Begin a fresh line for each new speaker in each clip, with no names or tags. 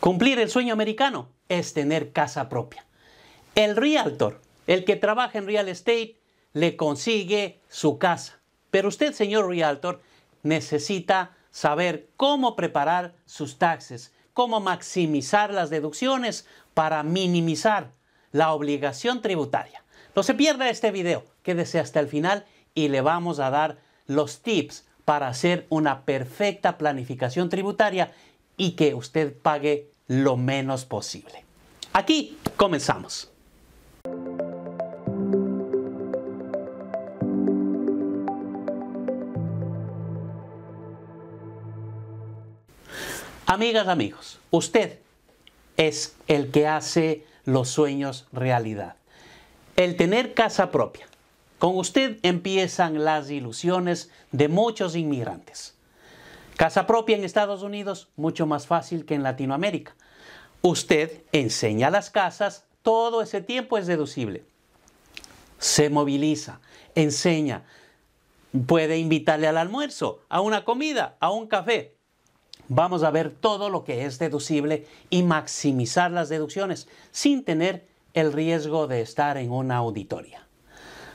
Cumplir el sueño americano es tener casa propia. El realtor, el que trabaja en real estate, le consigue su casa. Pero usted, señor realtor, necesita saber cómo preparar sus taxes, cómo maximizar las deducciones para minimizar la obligación tributaria. No se pierda este video, quédese hasta el final y le vamos a dar los tips para hacer una perfecta planificación tributaria y que usted pague lo menos posible. Aquí comenzamos. Amigas, amigos, usted es el que hace los sueños realidad. El tener casa propia. Con usted empiezan las ilusiones de muchos inmigrantes. Casa propia en Estados Unidos, mucho más fácil que en Latinoamérica usted enseña las casas, todo ese tiempo es deducible. Se moviliza, enseña, puede invitarle al almuerzo, a una comida, a un café. Vamos a ver todo lo que es deducible y maximizar las deducciones sin tener el riesgo de estar en una auditoría.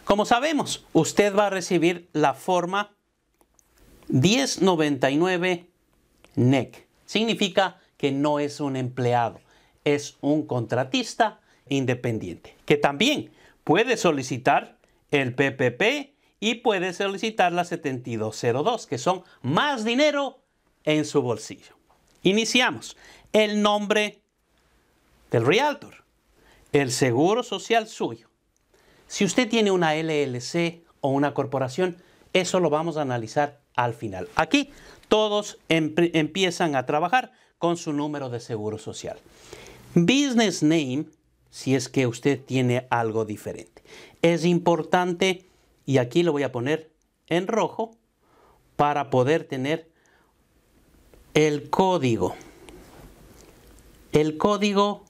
Como sabemos, usted va a recibir la forma 1099 NEC. E Significa que no es un empleado, es un contratista independiente, que también puede solicitar el PPP y puede solicitar la 7202, que son más dinero en su bolsillo. Iniciamos. El nombre del realtor, el seguro social suyo. Si usted tiene una LLC o una corporación, eso lo vamos a analizar al final. Aquí todos empiezan a trabajar con su número de seguro social. Business name, si es que usted tiene algo diferente. Es importante, y aquí lo voy a poner en rojo, para poder tener el código. El código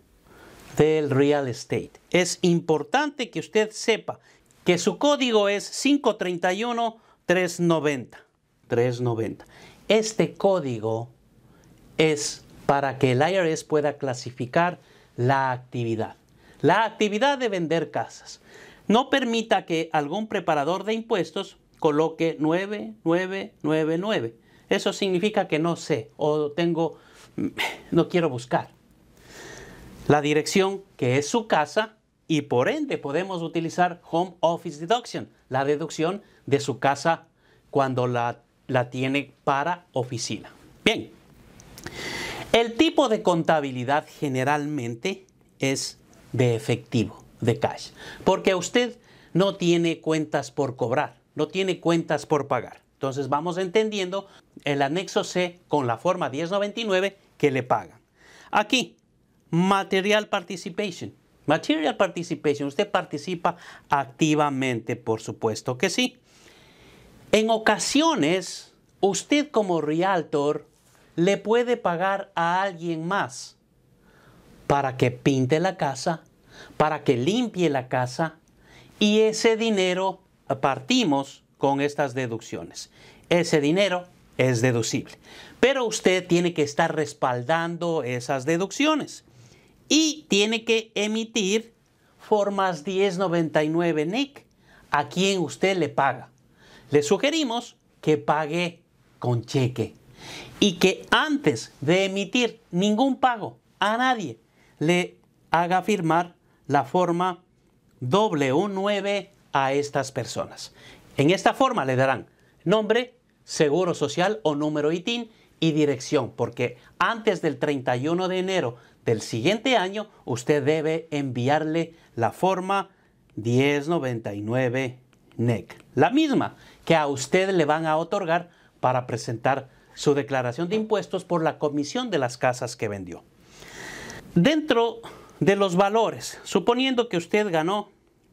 del real estate. Es importante que usted sepa que su código es 531 390. 390. Este código es para que el IRS pueda clasificar la actividad. La actividad de vender casas. No permita que algún preparador de impuestos coloque 9999. Eso significa que no sé o tengo, no quiero buscar. La dirección que es su casa y por ende podemos utilizar Home Office Deduction, la deducción de su casa cuando la, la tiene para oficina. Bien. El tipo de contabilidad generalmente es de efectivo, de cash, porque usted no tiene cuentas por cobrar, no tiene cuentas por pagar. Entonces vamos entendiendo el anexo C con la forma 1099 que le pagan. Aquí, material participation. Material participation, usted participa activamente, por supuesto que sí. En ocasiones, usted como realtor le puede pagar a alguien más para que pinte la casa, para que limpie la casa y ese dinero partimos con estas deducciones. Ese dinero es deducible. Pero usted tiene que estar respaldando esas deducciones y tiene que emitir formas 1099 NIC e a quien usted le paga. Le sugerimos que pague con cheque y que antes de emitir ningún pago a nadie le haga firmar la forma W9 a estas personas. En esta forma le darán nombre, seguro social o número ITIN y dirección, porque antes del 31 de enero del siguiente año usted debe enviarle la forma 1099 NEC, e la misma que a usted le van a otorgar para presentar su declaración de impuestos por la comisión de las casas que vendió. Dentro de los valores, suponiendo que usted ganó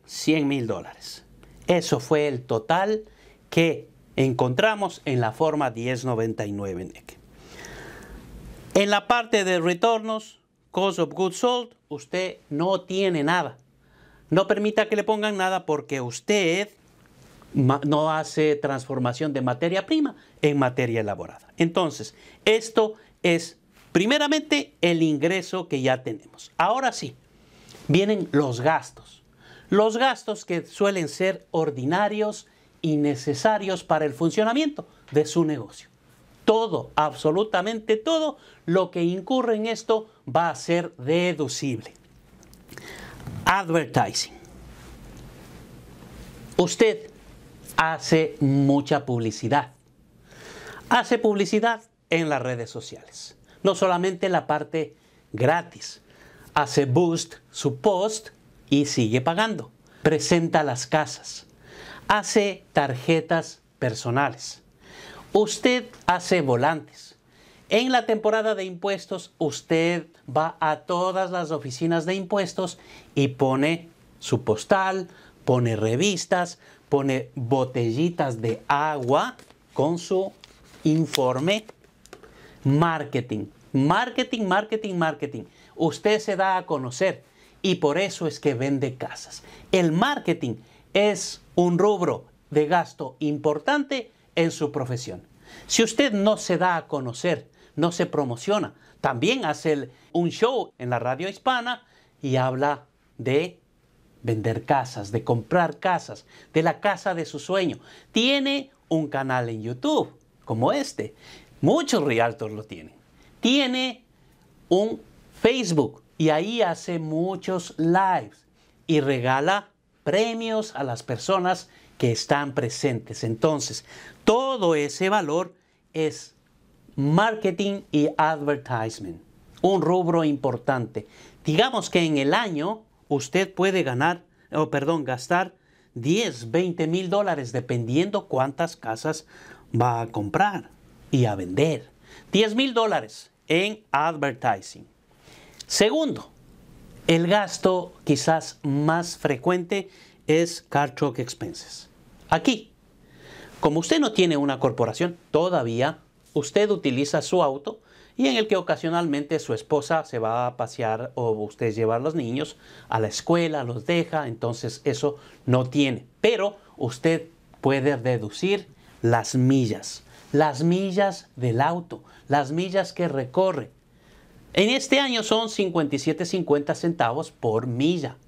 100 mil dólares. Eso fue el total que encontramos en la forma 1099. E en la parte de retornos, cost of goods sold, usted no tiene nada. No permita que le pongan nada porque usted no hace transformación de materia prima en materia elaborada. Entonces, esto es primeramente el ingreso que ya tenemos. Ahora sí, vienen los gastos. Los gastos que suelen ser ordinarios y necesarios para el funcionamiento de su negocio. Todo, absolutamente todo, lo que incurre en esto va a ser deducible. Advertising. Usted hace mucha publicidad. Hace publicidad en las redes sociales. No solamente la parte gratis. Hace boost su post y sigue pagando. Presenta las casas. Hace tarjetas personales. Usted hace volantes. En la temporada de impuestos, usted va a todas las oficinas de impuestos y pone su postal, pone revistas, pone botellitas de agua con su informe. Marketing, marketing, marketing, marketing. Usted se da a conocer y por eso es que vende casas. El marketing es un rubro de gasto importante en su profesión. Si usted no se da a conocer, no se promociona, también hace un show en la radio hispana y habla de vender casas, de comprar casas, de la casa de su sueño. Tiene un canal en YouTube como este. Muchos realtors lo tienen. Tiene un Facebook y ahí hace muchos lives y regala premios a las personas que están presentes. Entonces, todo ese valor es marketing y advertisement, un rubro importante. Digamos que en el año usted puede ganar, o perdón, gastar 10, 20 mil dólares, dependiendo cuántas casas va a comprar y a vender. 10 mil dólares en advertising. Segundo, el gasto quizás más frecuente es car truck expenses. Aquí, como usted no tiene una corporación todavía, usted utiliza su auto y en el que ocasionalmente su esposa se va a pasear o usted lleva los niños a la escuela, los deja, entonces eso no tiene. Pero usted puede deducir las millas, las millas del auto, las millas que recorre. En este año son 57.50 centavos por milla.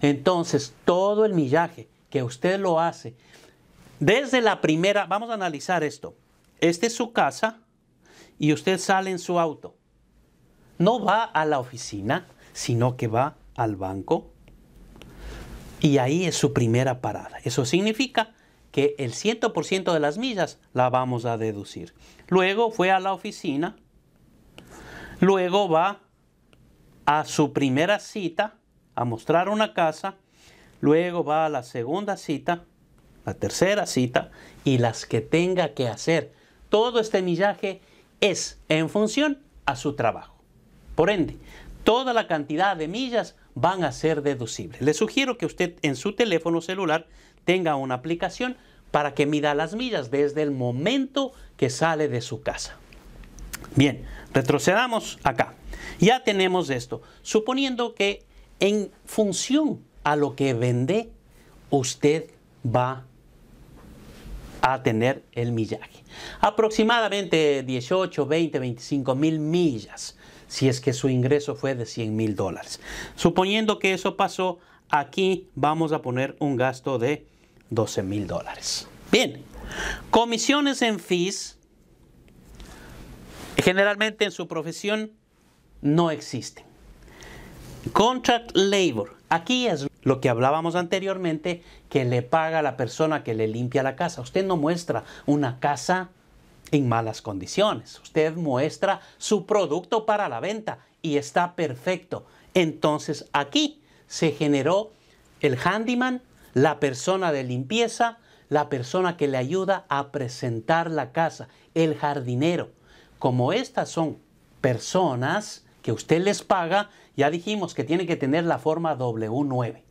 Entonces, todo el millaje que usted lo hace, desde la primera, vamos a analizar esto. Esta es su casa, y usted sale en su auto. No va a la oficina, sino que va al banco y ahí es su primera parada. Eso significa que el 100% de las millas la vamos a deducir. Luego fue a la oficina, luego va a su primera cita a mostrar una casa, luego va a la segunda cita, la tercera cita y las que tenga que hacer. Todo este millaje es en función a su trabajo. Por ende, toda la cantidad de millas van a ser deducibles. Le sugiero que usted en su teléfono celular tenga una aplicación para que mida las millas desde el momento que sale de su casa. Bien, retrocedamos acá. Ya tenemos esto. Suponiendo que en función a lo que vende, usted va a a tener el millaje. Aproximadamente 18, 20, 25 mil millas, si es que su ingreso fue de 100 mil dólares. Suponiendo que eso pasó, aquí vamos a poner un gasto de 12 mil dólares. Bien, comisiones en fees generalmente en su profesión no existen. Contract labor, aquí es lo que hablábamos anteriormente, que le paga a la persona que le limpia la casa. Usted no muestra una casa en malas condiciones. Usted muestra su producto para la venta y está perfecto. Entonces aquí se generó el handyman, la persona de limpieza, la persona que le ayuda a presentar la casa, el jardinero. Como estas son personas que usted les paga, ya dijimos que tiene que tener la forma W9.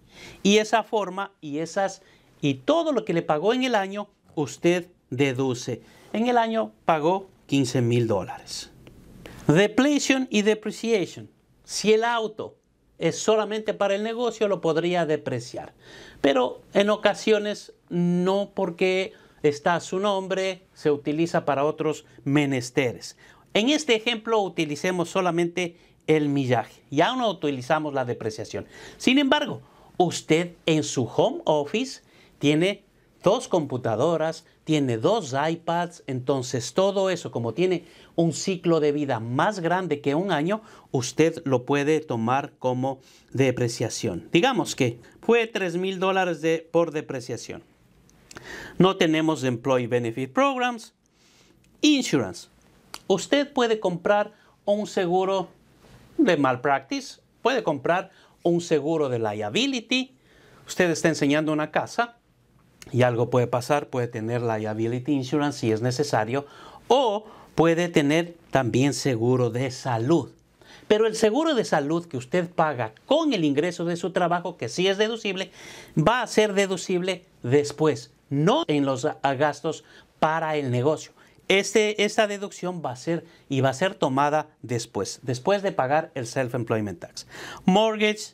Y esa forma y esas y todo lo que le pagó en el año, usted deduce. En el año pagó 15 mil dólares. Depletion y depreciation. Si el auto es solamente para el negocio, lo podría depreciar. Pero en ocasiones no porque está su nombre, se utiliza para otros menesteres. En este ejemplo utilicemos solamente el millaje. Ya no utilizamos la depreciación. Sin embargo, Usted en su home office tiene dos computadoras, tiene dos iPads, entonces todo eso, como tiene un ciclo de vida más grande que un año, usted lo puede tomar como depreciación. Digamos que fue $3,000 mil dólares de, por depreciación. No tenemos Employee Benefit Programs. Insurance. Usted puede comprar un seguro de malpractice, puede comprar un seguro de liability. Usted está enseñando una casa y algo puede pasar, puede tener liability insurance si es necesario o puede tener también seguro de salud. Pero el seguro de salud que usted paga con el ingreso de su trabajo, que sí es deducible, va a ser deducible después, no en los gastos para el negocio esta deducción va a ser y va a ser tomada después, después de pagar el Self-Employment Tax. Mortgage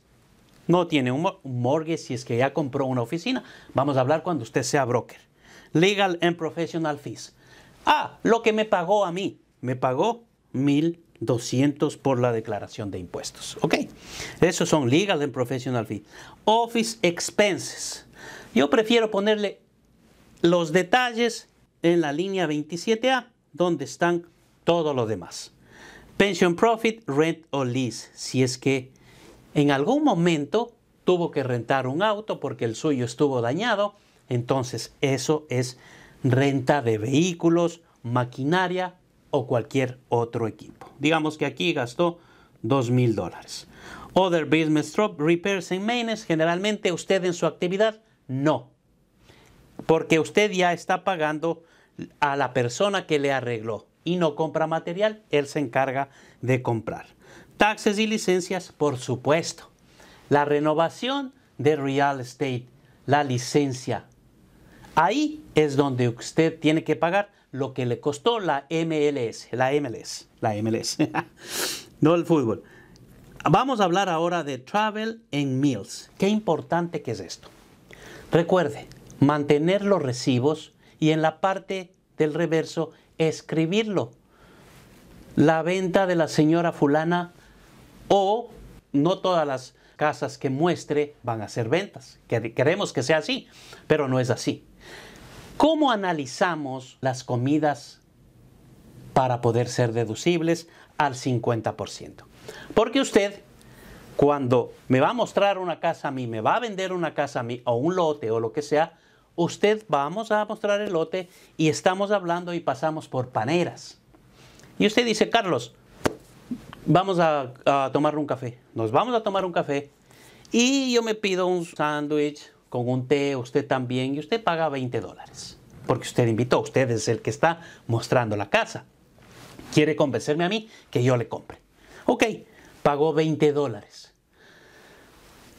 no tiene un mortgage si es que ya compró una oficina. Vamos a hablar cuando usted sea broker. Legal and Professional Fees. Ah, lo que me pagó a mí. Me pagó 1.200 por la declaración de impuestos. ¿Ok? Esos son Legal and Professional Fees. Office Expenses. Yo prefiero ponerle los detalles en la línea 27A, donde están todo lo demás. Pension Profit, Rent o Lease. Si es que en algún momento tuvo que rentar un auto porque el suyo estuvo dañado, entonces eso es renta de vehículos, maquinaria o cualquier otro equipo. Digamos que aquí gastó $2,000 mil dólares. Other business drop, repairs and maintenance, generalmente usted en su actividad no, porque usted ya está pagando a la persona que le arregló y no compra material, él se encarga de comprar. Taxes y licencias, por supuesto. La renovación de real estate, la licencia. Ahí es donde usted tiene que pagar lo que le costó la MLS, la MLS, la MLS, no el fútbol. Vamos a hablar ahora de Travel and Meals. Qué importante que es esto. Recuerde, mantener los recibos y en la parte del reverso escribirlo. La venta de la señora fulana o no todas las casas que muestre van a ser ventas. Queremos que sea así, pero no es así. ¿Cómo analizamos las comidas para poder ser deducibles al 50%? Porque usted, cuando me va a mostrar una casa a mí, me va a vender una casa a mí o un lote o lo que sea, usted vamos a mostrar el lote y estamos hablando y pasamos por paneras. Y usted dice, Carlos, vamos a, tomar un café. Nos vamos a tomar un café y yo me pido un sándwich con un té, usted también, y usted paga 20 dólares. Porque usted invitó, usted es el que está mostrando la casa. Quiere convencerme a mí que yo le compre. Ok, pagó 20 dólares.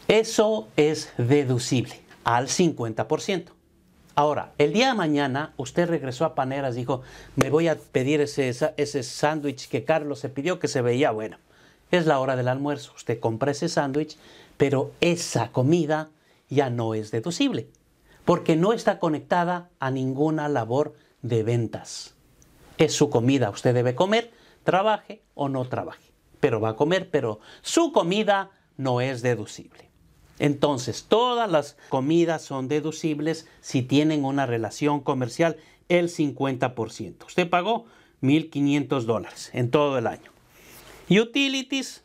Eso es deducible al 50%. Ahora, el día de mañana usted regresó a Paneras, dijo, me voy a pedir ese sándwich que Carlos se pidió que se veía bueno. Es la hora del almuerzo, usted compra ese sándwich, pero esa comida ya no es deducible, porque no está conectada a ninguna labor de ventas. Es su comida, usted debe comer, trabaje o no trabaje, pero va a comer, pero su comida no es deducible. Entonces, todas las comidas son deducibles si tienen una relación comercial el 50%. Usted pagó 1.500 dólares en todo el año. Utilities,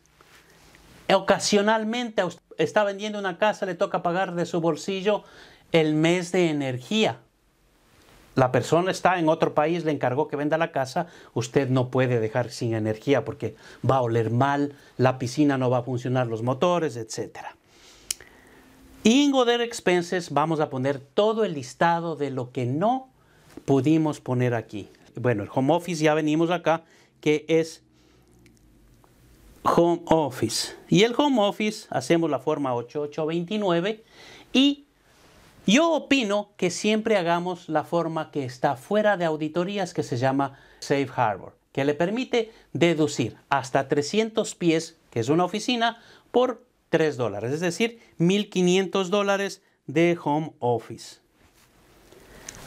ocasionalmente está vendiendo una casa, le toca pagar de su bolsillo el mes de energía. La persona está en otro país, le encargó que venda la casa, usted no puede dejar sin energía porque va a oler mal, la piscina no va a funcionar, los motores, etcétera. In Expenses vamos a poner todo el listado de lo que no pudimos poner aquí. Bueno, el Home Office ya venimos acá, que es Home Office. Y el Home Office hacemos la forma 8829 y yo opino que siempre hagamos la forma que está fuera de auditorías que se llama Safe Harbor, que le permite deducir hasta 300 pies, que es una oficina, por 3 dólares, es decir, 1.500 dólares de home office.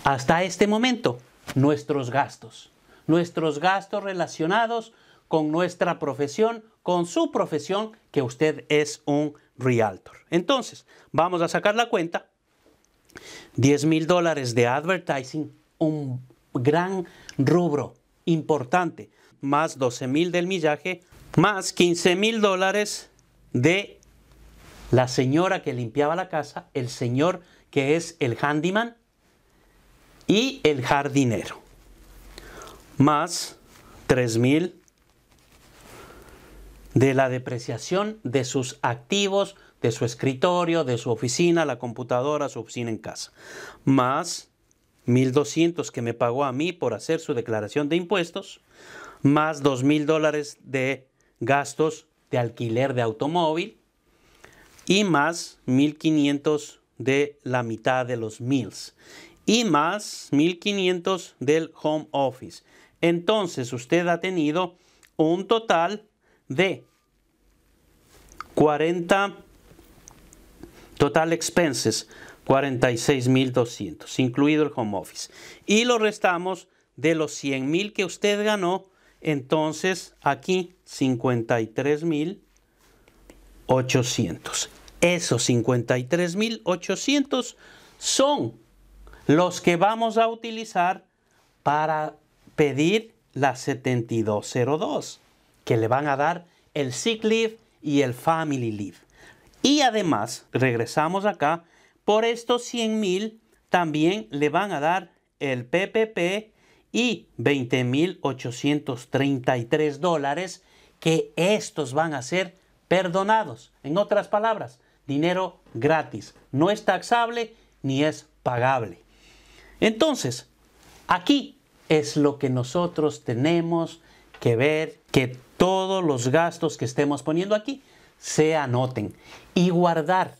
Hasta este momento, nuestros gastos, nuestros gastos relacionados con nuestra profesión, con su profesión, que usted es un realtor. Entonces, vamos a sacar la cuenta. 10 mil dólares de advertising, un gran rubro importante, más $12,000 mil del millaje, más 15 mil dólares de la señora que limpiaba la casa, el señor que es el handyman y el jardinero. Más 3.000 de la depreciación de sus activos, de su escritorio, de su oficina, la computadora, su oficina en casa. Más 1.200 que me pagó a mí por hacer su declaración de impuestos. Más 2.000 dólares de gastos de alquiler de automóvil y más 1500 de la mitad de los mills y más 1500 del home office. Entonces usted ha tenido un total de 40 total expenses, 46,200, incluido el home office. Y lo restamos de los 100,000 que usted ganó, entonces aquí 53,000 esos 53.800 son los que vamos a utilizar para pedir la 7202, que le van a dar el sick leave y el family leave. Y además, regresamos acá, por estos 100.000 también le van a dar el PPP y 20.833 dólares, que estos van a ser perdonados. En otras palabras, dinero gratis. No es taxable ni es pagable. Entonces, aquí es lo que nosotros tenemos que ver, que todos los gastos que estemos poniendo aquí se anoten y guardar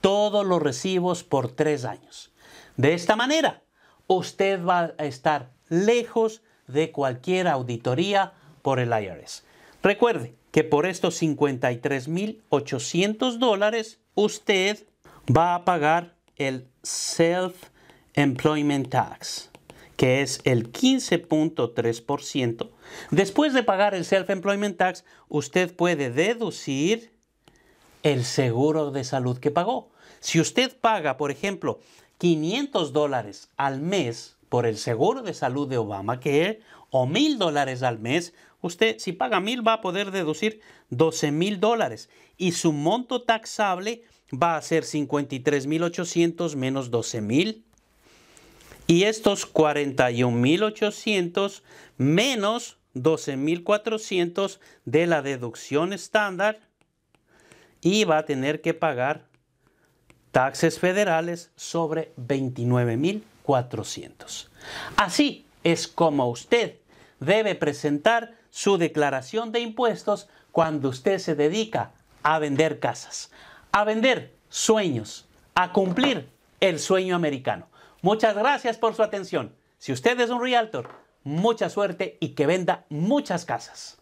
todos los recibos por tres años. De esta manera, usted va a estar lejos de cualquier auditoría por el IRS. Recuerde, que por estos 53.800 dólares usted va a pagar el Self-Employment Tax, que es el 15.3%. Después de pagar el Self-Employment Tax, usted puede deducir el seguro de salud que pagó. Si usted paga, por ejemplo, 500 dólares al mes por el seguro de salud de Obama Obamacare o 1000 dólares al mes usted si paga mil va a poder deducir 12 mil dólares y su monto taxable va a ser 53.800 menos mil y estos 41.800 menos 12.400 de la deducción estándar y va a tener que pagar taxes federales sobre 29.400. Así es como usted debe presentar su declaración de impuestos cuando usted se dedica a vender casas, a vender sueños, a cumplir el sueño americano. Muchas gracias por su atención. Si usted es un realtor, mucha suerte y que venda muchas casas.